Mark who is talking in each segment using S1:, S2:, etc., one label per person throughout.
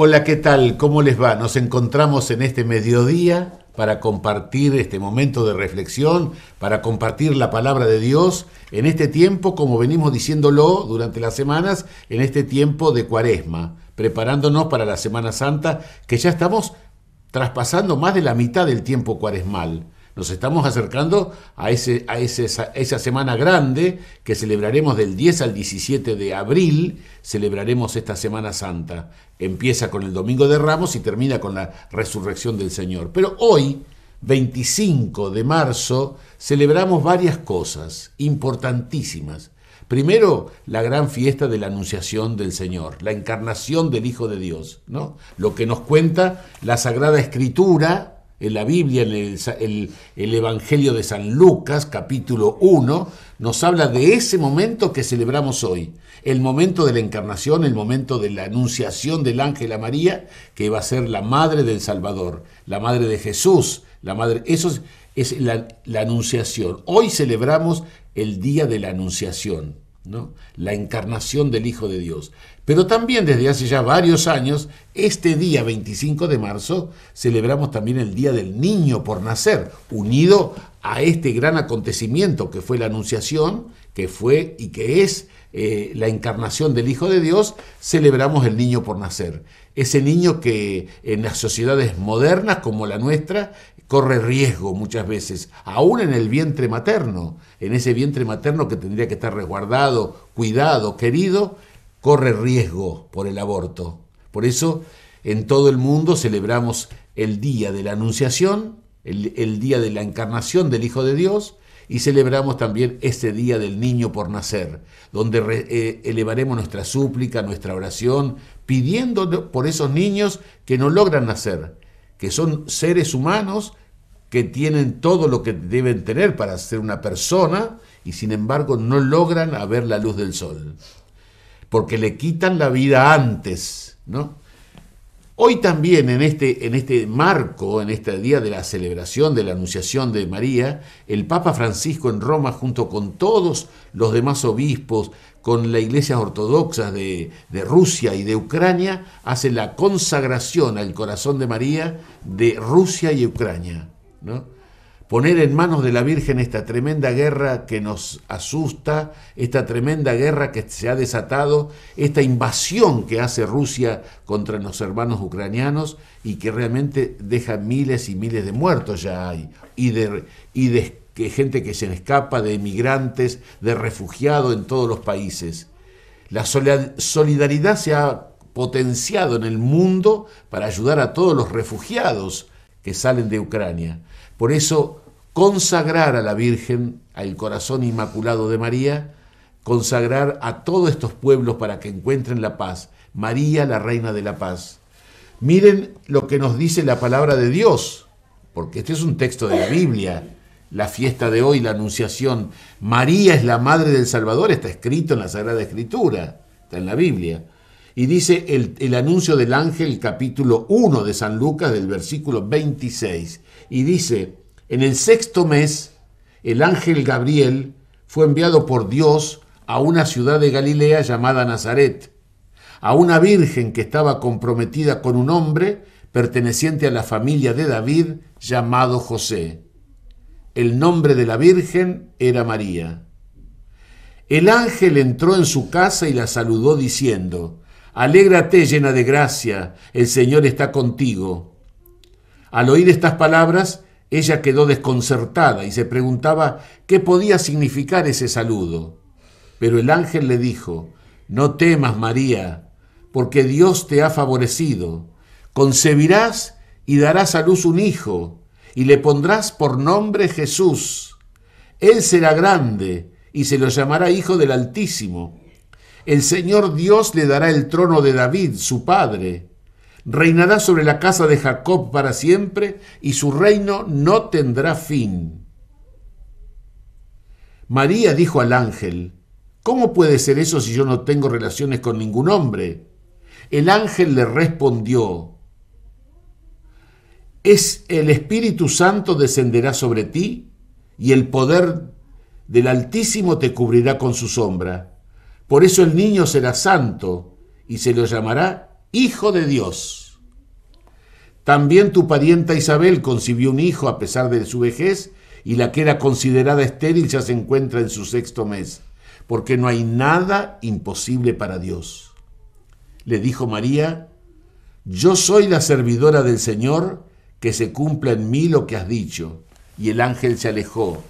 S1: Hola, ¿qué tal? ¿Cómo les va? Nos encontramos en este mediodía para compartir este momento de reflexión, para compartir la palabra de Dios en este tiempo, como venimos diciéndolo durante las semanas, en este tiempo de cuaresma, preparándonos para la Semana Santa, que ya estamos traspasando más de la mitad del tiempo cuaresmal. Nos estamos acercando a, ese, a esa semana grande que celebraremos del 10 al 17 de abril, celebraremos esta Semana Santa. Empieza con el Domingo de Ramos y termina con la resurrección del Señor. Pero hoy, 25 de marzo, celebramos varias cosas importantísimas. Primero, la gran fiesta de la anunciación del Señor, la encarnación del Hijo de Dios, ¿no? Lo que nos cuenta la Sagrada Escritura en la Biblia, en el, Evangelio de San Lucas, capítulo 1, nos habla de ese momento que celebramos hoy, el momento de la encarnación, el momento de la anunciación del ángel a María, que va a ser la madre del Salvador, la madre de Jesús, la madre, eso es, la anunciación. Hoy celebramos el día de la anunciación la encarnación del Hijo de Dios. Pero también desde hace ya varios años, este día 25 de marzo, celebramos también el Día del Niño por Nacer, unido a este gran acontecimiento que fue la Anunciación, que fue y que es eh, la encarnación del Hijo de Dios, celebramos el Niño por Nacer ese niño que en las sociedades modernas como la nuestra corre riesgo muchas veces, aún en el vientre materno, en ese vientre materno que tendría que estar resguardado, cuidado, querido, corre riesgo por el aborto. Por eso en todo el mundo celebramos el día de la Anunciación, el, el día de la encarnación del Hijo de Dios, y celebramos también este Día del Niño por Nacer, donde eh, elevaremos nuestra súplica, nuestra oración, pidiendo por esos niños que no logran nacer, que son seres humanos que tienen todo lo que deben tener para ser una persona y sin embargo no logran haber ver la luz del sol, porque le quitan la vida antes, ¿no? Hoy también en este, en este marco, en este día de la celebración de la Anunciación de María, el Papa Francisco en Roma, junto con todos los demás obispos, con las iglesias ortodoxas de, Rusia y de Ucrania, hace la consagración al corazón de María de Rusia y Ucrania. ¿no? poner en manos de la Virgen esta tremenda guerra que nos asusta, esta tremenda guerra que se ha desatado, esta invasión que hace Rusia contra los hermanos ucranianos y que realmente deja miles y miles de muertos ya hay, y de, gente que se escapa, de emigrantes, de refugiados en todos los países. La solidaridad se ha potenciado en el mundo para ayudar a todos los refugiados que salen de Ucrania. Por eso, consagrar a la Virgen, al corazón inmaculado de María, consagrar a todos estos pueblos para que encuentren la paz. María, la Reina de la Paz. Miren lo que nos dice la palabra de Dios, porque este es un texto de la Biblia, la fiesta de hoy, la Anunciación. María es la Madre del Salvador, está escrito en la Sagrada Escritura, está en la Biblia. Y dice el, anuncio del ángel capítulo 1 de San Lucas del versículo 26 y dice, en el sexto mes, el ángel Gabriel fue enviado por Dios a una ciudad de Galilea llamada Nazaret, a una virgen que estaba comprometida con un hombre perteneciente a la familia de David llamado José. El nombre de la virgen era María. El ángel entró en su casa y la saludó diciendo, Alégrate llena de gracia, el Señor está contigo. Al oír estas palabras, ella quedó desconcertada y se preguntaba qué podía significar ese saludo. Pero el ángel le dijo, No temas, María, porque Dios te ha favorecido. Concebirás y darás a luz un hijo, y le pondrás por nombre Jesús. Él será grande, y se lo llamará Hijo del Altísimo. El Señor Dios le dará el trono de David, su padre reinará sobre la casa de Jacob para siempre y su reino no tendrá fin. María dijo al ángel, ¿cómo puede ser eso si yo no tengo relaciones con ningún hombre? El ángel le respondió, es el Espíritu Santo descenderá sobre ti y el poder del Altísimo te cubrirá con su sombra. Por eso el niño será santo y se lo llamará hijo de Dios. También tu parienta Isabel concibió un hijo a pesar de su vejez, y la que era considerada estéril ya se encuentra en su sexto mes, porque no hay nada imposible para Dios. Le dijo María, yo soy la servidora del Señor, que se cumpla en mí lo que has dicho. Y el ángel se alejó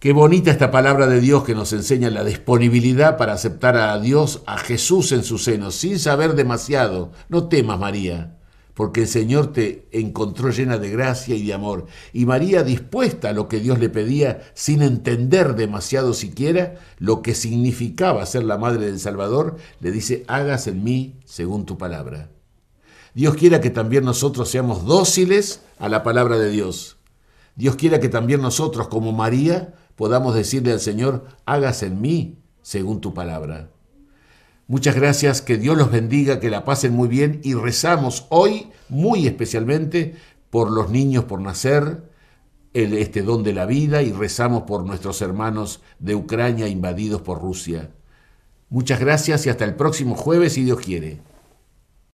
S1: Qué bonita esta palabra de Dios que nos enseña la disponibilidad para aceptar a Dios, a Jesús en su seno, sin saber demasiado. No temas, María, porque el Señor te encontró llena de gracia y de amor. Y María, dispuesta a lo que Dios le pedía, sin entender demasiado siquiera lo que significaba ser la madre del Salvador, le dice, hagas en mí según tu palabra. Dios quiera que también nosotros seamos dóciles a la palabra de Dios Dios quiera que también nosotros, como María, podamos decirle al Señor, hagas en mí según tu palabra. Muchas gracias, que Dios los bendiga, que la pasen muy bien y rezamos hoy muy especialmente por los niños por nacer, el, este don de la vida y rezamos por nuestros hermanos de Ucrania invadidos por Rusia. Muchas gracias y hasta el próximo jueves si Dios quiere.